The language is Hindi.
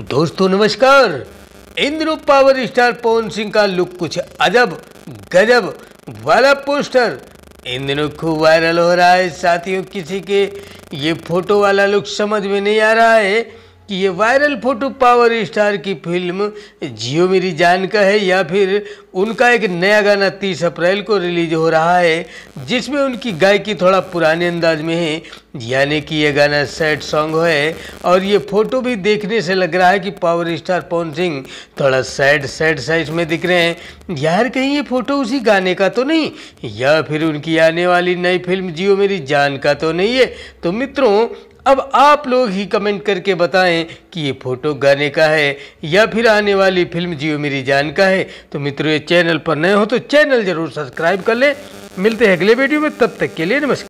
दोस्तों नमस्कार इंद्रो पावर स्टार पवन सिंह का लुक कुछ अजब गजब वाला पोस्टर इन दिनों खूब वायरल हो रहा है साथियों किसी के ये फोटो वाला लुक समझ में नहीं आ रहा है कि ये वायरल फोटो पावर स्टार की फिल्म जियो मेरी जान का है या फिर उनका एक नया गाना 30 अप्रैल को रिलीज हो रहा है जिसमें उनकी गायकी थोड़ा पुराने अंदाज में है यानी कि ये गाना सैड सॉन्ग है और ये फोटो भी देखने से लग रहा है कि पावर स्टार पवन सिंह थोड़ा सैड सैड साइज में दिख रहे हैं यार कहीं ये फोटो उसी गाने का तो नहीं या फिर उनकी आने वाली नई फिल्म जियो मेरी जान का तो नहीं है तो मित्रों अब आप लोग ही कमेंट करके बताएं हैं कि ये फोटो गाने का है या फिर आने वाली फिल्म जियो मेरी जान का है तो मित्रों ये चैनल पर नए हो तो चैनल जरूर सब्सक्राइब कर लें मिलते हैं अगले वीडियो में तब तक के लिए नमस्कार